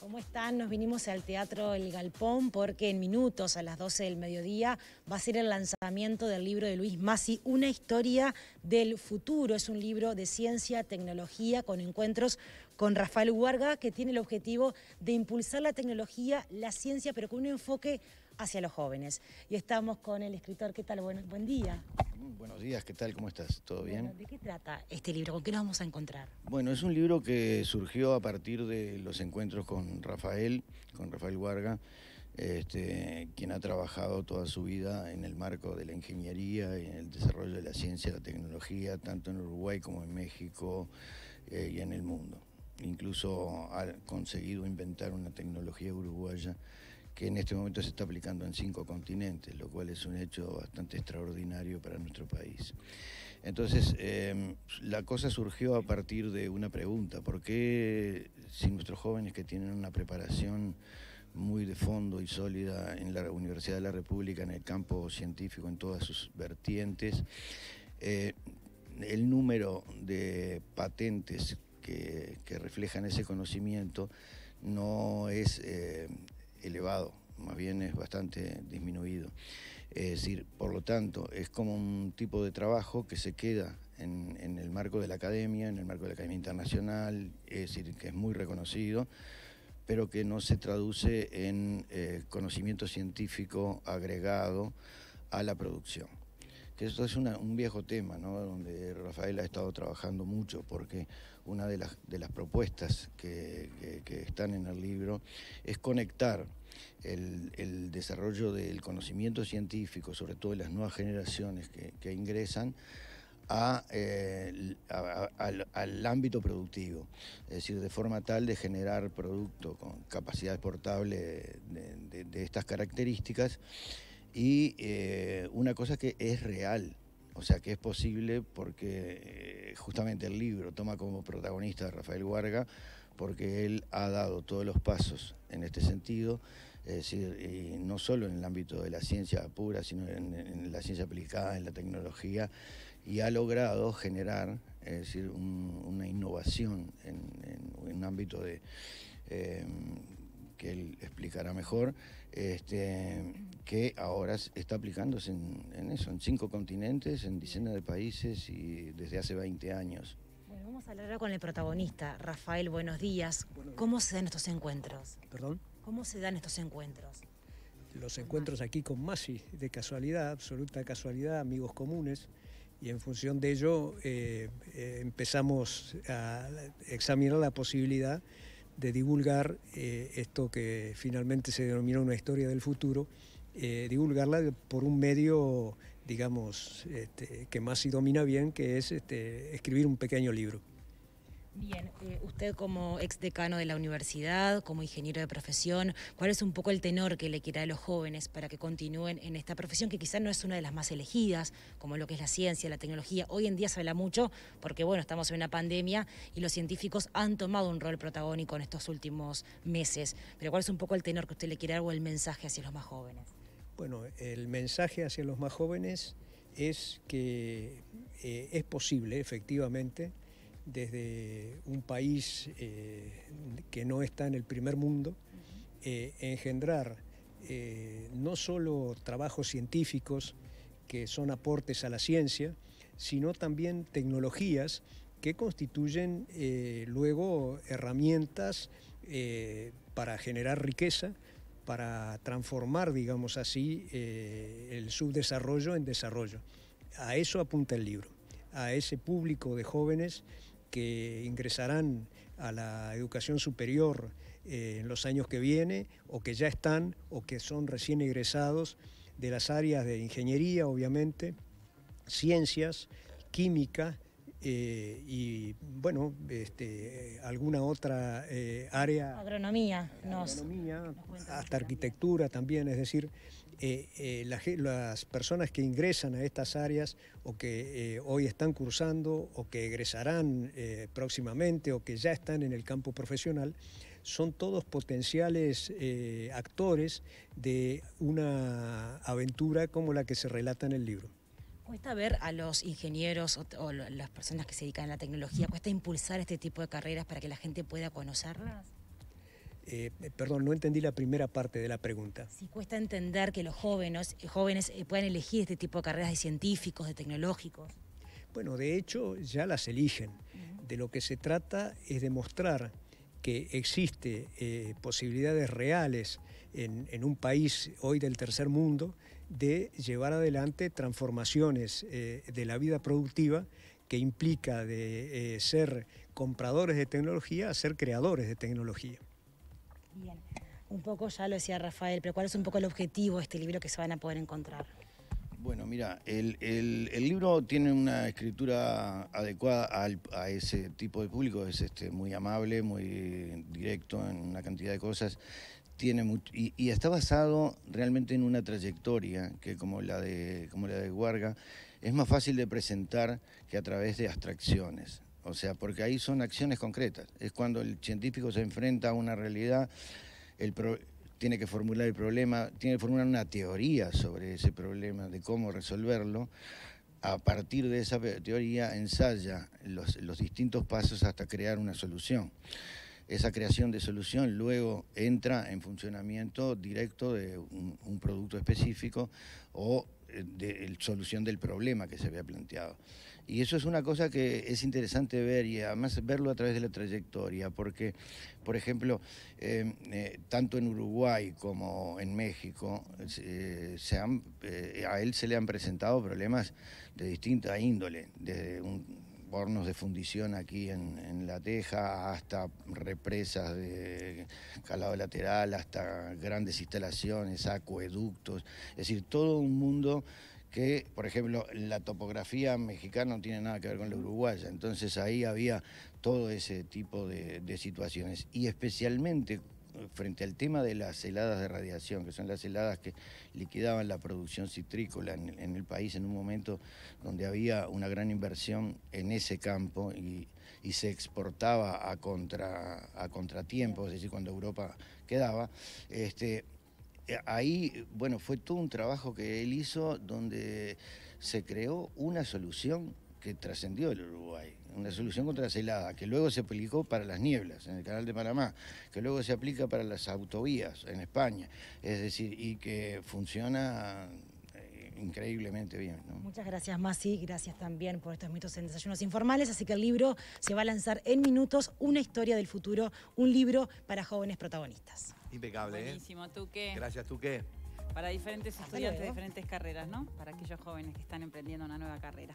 ¿Cómo están? Nos vinimos al Teatro El Galpón porque en minutos, a las 12 del mediodía, va a ser el lanzamiento del libro de Luis Massi, Una historia del futuro. Es un libro de ciencia, tecnología, con encuentros con Rafael Huarga, que tiene el objetivo de impulsar la tecnología, la ciencia, pero con un enfoque hacia los jóvenes. Y estamos con el escritor, ¿qué tal? Bueno, buen día. Buenos días, ¿qué tal? ¿Cómo estás? ¿Todo bien? ¿De qué trata este libro? ¿Con qué nos vamos a encontrar? Bueno, es un libro que surgió a partir de los encuentros con Rafael, con Rafael Warga, este, quien ha trabajado toda su vida en el marco de la ingeniería y en el desarrollo de la ciencia y la tecnología, tanto en Uruguay como en México eh, y en el mundo. Incluso ha conseguido inventar una tecnología uruguaya que en este momento se está aplicando en cinco continentes, lo cual es un hecho bastante extraordinario para nuestro país. Entonces, em, la cosa surgió a partir de una pregunta, ¿por qué si nuestros jóvenes que tienen una preparación muy de fondo y sólida en la Universidad de la República, en el campo científico, en todas sus vertientes, eh, el número de patentes que, reflejan ese conocimiento no es eh, elevado, más bien es bastante disminuido. Es decir, por lo tanto, es como un tipo de trabajo que se queda en, el marco de la academia, en el marco de la academia internacional, es decir, que es muy reconocido, pero que no se traduce en eh, conocimiento científico agregado a la producción que eso es un viejo tema, ¿no? donde Rafael ha estado trabajando mucho, porque una de las, propuestas que, están en el libro es conectar el, desarrollo del conocimiento científico, sobre todo de las nuevas generaciones que, ingresan, eh, al, ámbito productivo, es decir, de forma tal de generar producto con capacidad exportable de estas características y eh, una cosa que es real, o sea que es posible porque eh, justamente el libro toma como protagonista a Rafael Huarga porque él ha dado todos los pasos en este sentido, es decir, no solo en el ámbito de la ciencia pura, sino en, la ciencia aplicada, en la tecnología, y ha logrado generar, es decir, una innovación en, un ámbito de... Eh, que él explicará mejor, este, que ahora está aplicándose en, eso, en cinco continentes, en decenas de países y desde hace 20 años. Bueno, vamos a hablar ahora con el protagonista, Rafael, buenos días. ¿Cómo se dan estos encuentros? ¿Perdón? ¿Cómo se dan estos encuentros? Los encuentros aquí con Masi, de casualidad, absoluta casualidad, amigos comunes y en función de ello eh, eh, empezamos a examinar la posibilidad de divulgar eh, esto que finalmente se denominó una historia del futuro, eh, divulgarla por un medio, digamos, este, que más si domina bien, que es este, escribir un pequeño libro. Bien, eh, usted como decano de la universidad, como ingeniero de profesión, ¿cuál es un poco el tenor que le quiere a los jóvenes para que continúen en esta profesión que quizás no es una de las más elegidas, como lo que es la ciencia, la tecnología? Hoy en día se habla mucho porque, bueno, estamos en una pandemia y los científicos han tomado un rol protagónico en estos últimos meses, pero ¿cuál es un poco el tenor que usted le quiere dar o el mensaje hacia los más jóvenes? Bueno, el mensaje hacia los más jóvenes es que eh, es posible, efectivamente, desde un país eh, que no está en el primer mundo, eh, engendrar eh, no solo trabajos científicos que son aportes a la ciencia, sino también tecnologías que constituyen luego herramientas para generar riqueza, para transformar, digamos así, el subdesarrollo en desarrollo. A eso apunta el libro, a ese público de jóvenes que ingresarán a la educación superior eh, en los años que viene, o que ya están, o que son recién egresados de las áreas de ingeniería, obviamente, ciencias, química, eh, y bueno, este, alguna otra eh, área. Agronomía, agronomía hasta arquitectura también, es decir, eh, eh, las, personas que ingresan a estas áreas o que eh, hoy están cursando o que egresarán próximamente o que ya están en el campo profesional, son todos potenciales actores de una aventura como la que se relata en el libro. Cuesta ver a los ingenieros o las personas que se dedican a la tecnología, cuesta impulsar este tipo de carreras para que la gente pueda conocerlas. Eh, eh, perdón, no entendí la primera parte de la pregunta. Si cuesta entender que los jóvenes, eh, jóvenes puedan elegir este tipo de carreras de científicos, de tecnológicos. Bueno, de hecho ya las eligen. De lo que se trata es demostrar que existen posibilidades reales en, un país hoy del tercer mundo de llevar adelante transformaciones de la vida productiva que implica de ser compradores de tecnología a ser creadores de tecnología. Un poco ya lo decía Rafael, pero ¿cuál es un poco el objetivo de este libro que se van a poder encontrar? Bueno, mira, el, libro tiene una escritura adecuada a ese tipo de público, es este, muy amable, muy directo en una cantidad de cosas. Tiene y, está basado realmente en una trayectoria que como la de como la de Guarga es más fácil de presentar que a través de abstracciones. O sea, porque ahí son acciones concretas. Es cuando el científico se enfrenta a una realidad, tiene que formular el problema, tiene que formular una teoría sobre ese problema, de cómo resolverlo. A partir de esa teoría ensaya los, distintos pasos hasta crear una solución. Esa creación de solución luego entra en funcionamiento directo de un, producto específico o eh, de, de, solución del problema que se había planteado. Y eso es una cosa que es interesante ver y además verlo a través de la trayectoria, porque, por ejemplo, eh, eh, tanto en Uruguay como en México, eh, a él se le han presentado problemas de distinta índole, desde hornos de fundición aquí en, en, La Teja, hasta represas de calado lateral, hasta grandes instalaciones, acueductos, es decir, todo un mundo que, por ejemplo, la topografía mexicana no tiene nada que ver con la uruguaya. Entonces ahí había todo ese tipo de, situaciones. Y especialmente eh, frente al tema de las heladas de radiación, que son las heladas que liquidaban la producción citrícola en, el país en un momento donde había una gran inversión en ese campo y, se exportaba a, contra, a contratiempo, es decir, cuando Europa quedaba, este, eh, ahí, bueno, fue todo un trabajo que él hizo donde se creó una solución que trascendió el Uruguay, una solución contra la celada, que luego se aplicó para las nieblas en el Canal de Panamá, que luego se aplica para las autovías en España, es decir, y que funciona eh, increíblemente bien. Muchas gracias, Masi. Gracias también por estos mitos en Desayunos Informales. Así que el libro se va a lanzar en minutos, Una historia del futuro, un libro para jóvenes protagonistas. Impecable, ¿eh? Buenísimo. ¿Tú qué? Gracias, ¿tú qué? Para diferentes estudiantes de diferentes carreras, ¿no? Para aquellos jóvenes que están emprendiendo una nueva carrera.